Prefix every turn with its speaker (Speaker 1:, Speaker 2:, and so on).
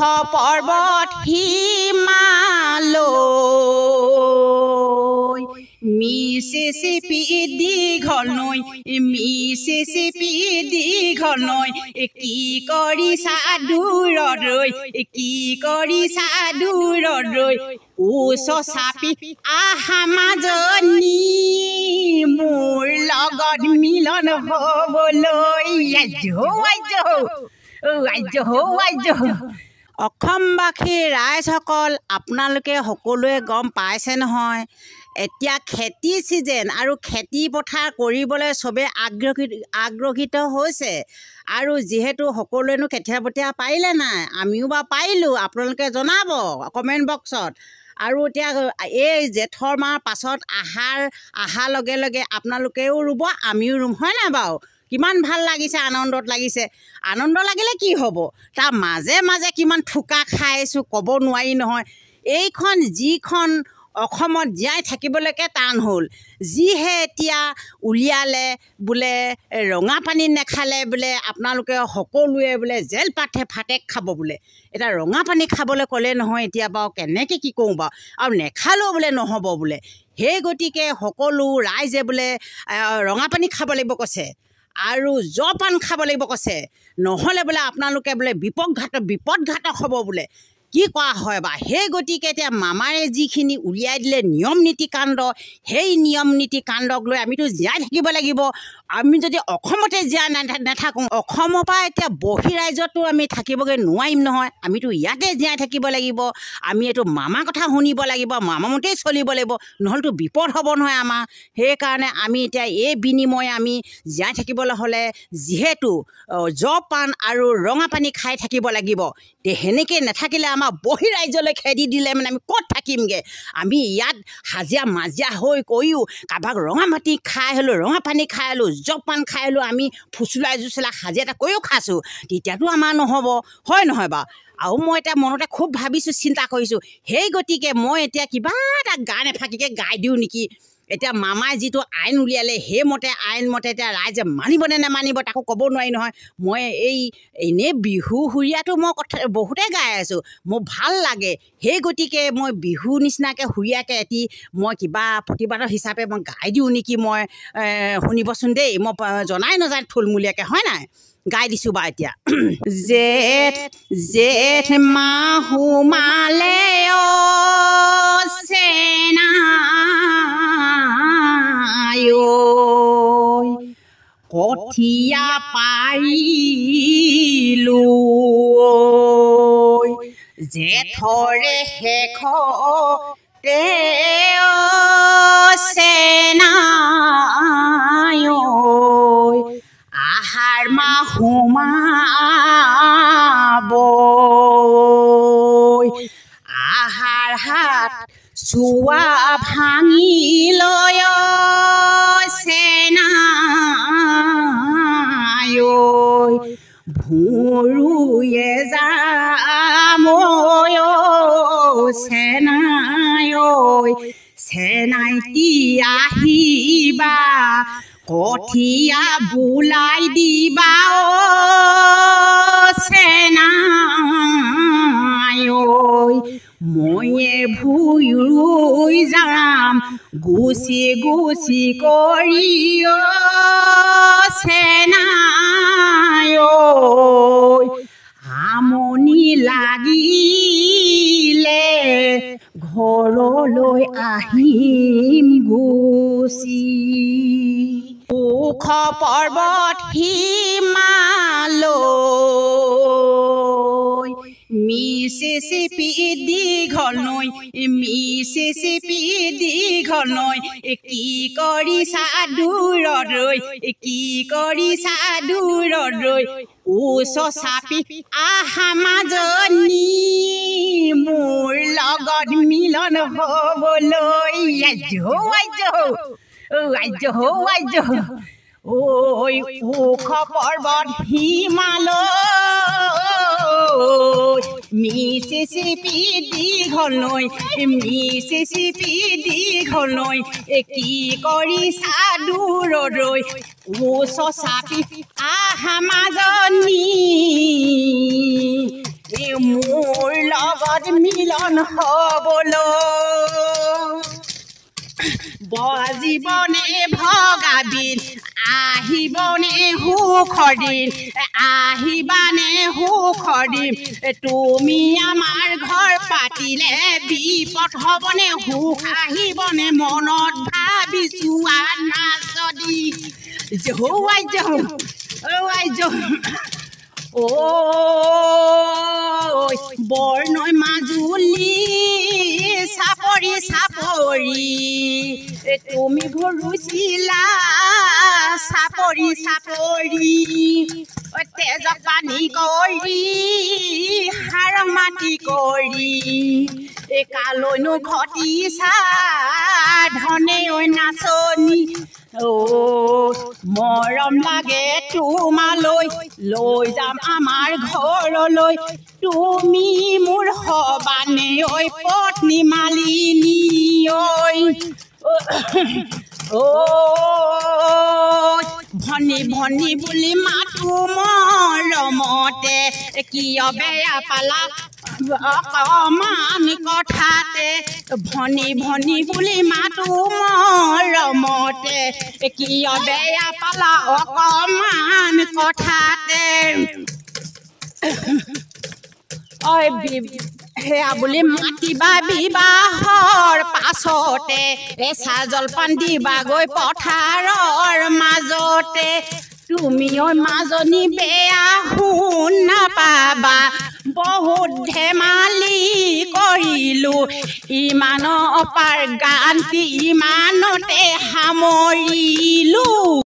Speaker 1: ওখ পৰ্বত হিমাল মিচিচিপি দীঘল নৈ মিচিচিপি দীঘল নৈ কি কৰিছা দূৰত ৰৈ কি কৰিছা দূৰত ৰৈ ওচ চাপি আহা মাজনী মোৰ লগত মিলন হ'বলৈ আজ্য আজ্য আজ্য অসমবাসী ৰাইজসকল আপোনালোকে সকলোৱে গম পাইছে নহয় এতিয়া খেতি ছিজন আৰু খেতি পথাৰ কৰিবলৈ চবেই আগ্ৰহী আগ্ৰহীত হৈছে আৰু যিহেতু সকলোৱেনো কেতিয়া পঠিয়া পাৰিলে নাই আমিও বা পাৰিলোঁ আপোনালোকে জনাব কমেণ্ট বক্সত আৰু এতিয়া এই জেঠৰ মাহৰ পাছত আহাৰ আহাৰ লগে লগে আপোনালোকেও ৰুব আমিও ৰুম হয় নাই বাৰু কিমান ভাল লাগিছে আনন্দত লাগিছে আনন্দ লাগিলে কি হ'ব তাৰ মাজে মাজে কিমান থোকা খাইছোঁ ক'ব নোৱাৰি নহয় এইখন যিখন অসমত জীয়াই থাকিবলৈকে টান হ'ল যিহে এতিয়া উলিয়ালে বোলে ৰঙা পানী নেখালে বোলে আপোনালোকে সকলোৱে বোলে জেল পাঠে ফাটেক খাব বোলে এতিয়া ৰঙা পানী খাবলৈ ক'লে নহয় এতিয়া বাৰু কেনেকৈ কি কৰোঁ বাৰু আৰু নেখালেও বোলে নহ'ব বোলে সেই গতিকে সকলো ৰাইজে বোলে ৰঙা পানী খাব লাগিব কৈছে আৰু জপান খাব লাগিব কৈছে নহ'লে বোলে আপোনালোকে বোলে বিপদঘাতক বিপদঘাতক হ'ব বোলে কি কোৱা হয় বা সেই গতিকে এতিয়া মামাৰে যিখিনি উলিয়াই দিলে নিয়ম নীতি কাণ্ড সেই নিয়ম নীতি কাণ্ডক লৈ আমিতো জীয়াই থাকিব লাগিব আমি যদি অসমতে জীয়া নাথাকোঁ অসমৰ পৰা এতিয়া বহিৰাজ্যতো আমি থাকিবগৈ নোৱাৰিম নহয় আমিতো ইয়াতে জীয়াই থাকিব লাগিব আমি এইটো মামা কথা শুনিব লাগিব মামা মতেই চলিব লাগিব নহ'লেতো বিপদ হ'ব নহয় আমাৰ সেইকাৰণে আমি এতিয়া এই বিনিময় আমি জীয়াই থাকিবলৈ হ'লে যিহেতু জপান আৰু ৰঙা পানী খাই থাকিব লাগিব সেনেকৈ নাথাকিলে আমাৰ বহিৰাজ্যলৈ খেদি দিলে মানে আমি ক'ত থাকিমগৈ আমি ইয়াত হাজিৰা মাজিয়া হৈ কৰিও কাৰোবাক ৰঙা মাটি খাই হ'লোঁ ৰঙা পানী খাই হ'লেও জলপান খাই লৈ আমি ফুচুলাই জুচুলাই সাজি এটা কৰিও খাইছোঁ তেতিয়াতো আমাৰ নহ'ব হয় নহয় বাৰু আৰু মই এতিয়া মনতে খুব ভাবিছোঁ চিন্তা কৰিছোঁ সেই গতিকে মই এতিয়া কিবা এটা গান এফাকিকৈ গাই দিওঁ নেকি এতিয়া মামাই যিটো আইন উলিয়ালে সেইমতে আইনমতে এতিয়া ৰাইজে মানিবনে নামানিব তাকো ক'ব নোৱাৰি নহয় মই এই এনেই বিহু সুৰীয়াটো মই কথা বহুতে গাই আছোঁ মোৰ ভাল লাগে সেই গতিকে মই বিহু নিচিনাকৈ সুৰীয়াকৈ এটি মই কিবা প্ৰতিবাদক হিচাপে মই গাই দিওঁ নেকি মই শুনিবচোন দেই মই জনাই নাজানে থুলমূলীয়াকৈ হয় নাই গাই দিছোঁ বা এতিয়া জেঠ জেঠ মাহ সোমালে অ' tia pai lui je thore he kho te o senayoi ahar ma huma boi ahar hat suwa bhangi loyoi ভুৰুয়ে যা ময়নায়ৈ চেনাইটি আহিবা কঠীয়া বোলাই দিবা অ চেনায়ৈ ময়ে ভূঁই যাম গুচি গুচি কৰি অ চেনা আমনি লাগিলে ঘৰলৈ আহিম গুচি ওখ পৰ্বত সীমালৈ মিচিচিপি দীঘল নৈ মিচিচিপি দীঘল নৈ কি কৰিছা দূৰত ৰৈ কি কৰিছা দূৰত ৰৈ ওচ চাপি আহা মাজনী মোৰ লগত মিলন হ'বলৈ আজ্য হৌ আজ্য হৌ ঔ আজ্য হৌ আজ্য হৌ ঐ ওখ পৰ্বত হিমালয় মিচিচিপি দীঘলৈ মিচিচিপি দীঘলৈ কি কৰি চাদুৰৈ ও চাপি আহা মাজনী মোৰ লগত মিলন হ'বলৈ বজীৱনে ভগাবিল আহিবনে সুখৰ দিন আহিবানে সুখৰ দিন তুমি আমাৰ ঘৰ পাতিলে বিপদ হ'বনে সুখ আহিবনে মনত ভাবিছো চোৱা নাচ দি মাজুলী চাপৰি চাপৰি তুমি ভৰুচিলা চাপৰি চাপৰি তেজ পানী কৰি সাৰ মাটি কৰি এ কালৈনো ঘটিছা ধনেও নাচনি মৰম লাগে তোমালৈ লৈ যাম আমাৰ ঘৰলৈ তুমি মোৰ সবানে ঐ পত্নী মালিনী ঐ ভনী ভনী বুলি মাতো মৰমতে কিয় বেয়া পালা অকমান কথাতে ভনী ভনী বুলি মাতো মৰমতে কিয় বেয়া পালা অকমান কথাতে সেয়া বুলি মাতিবা বিবাহৰ পাছতে এচা জলপান দিবা গৈ পথাৰৰ মাজতে তুমিও মাজনী বেয়া শুন নাপাবা বহুত ধেমালি কৰিলো ইমান অপাৰ গান্তি ইমানতে সামৰিলো